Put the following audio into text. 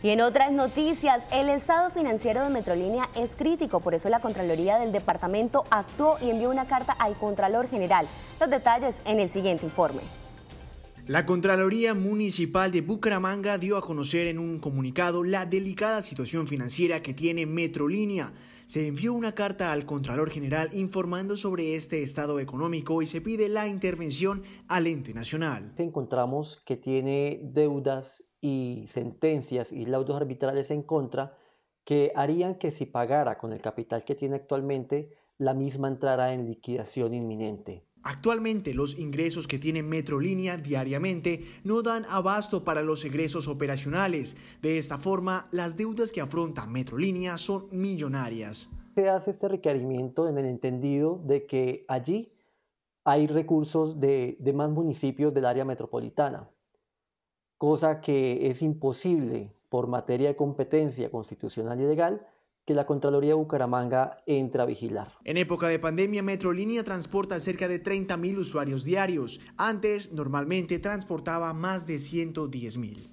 Y en otras noticias, el estado financiero de Metrolínea es crítico, por eso la Contraloría del Departamento actuó y envió una carta al Contralor General. Los detalles en el siguiente informe. La Contraloría Municipal de Bucaramanga dio a conocer en un comunicado la delicada situación financiera que tiene Metrolínea. Se envió una carta al Contralor General informando sobre este estado económico y se pide la intervención al ente nacional. Encontramos que tiene deudas y sentencias y laudos arbitrales en contra que harían que si pagara con el capital que tiene actualmente, la misma entrara en liquidación inminente. Actualmente los ingresos que tiene Metrolínea diariamente no dan abasto para los egresos operacionales. De esta forma, las deudas que afronta Metrolínea son millonarias. Se hace este requerimiento en el entendido de que allí hay recursos de más municipios del área metropolitana cosa que es imposible por materia de competencia constitucional y legal que la Contraloría de Bucaramanga entra a vigilar. En época de pandemia, Metrolínea transporta cerca de 30.000 usuarios diarios. Antes, normalmente transportaba más de 110.000.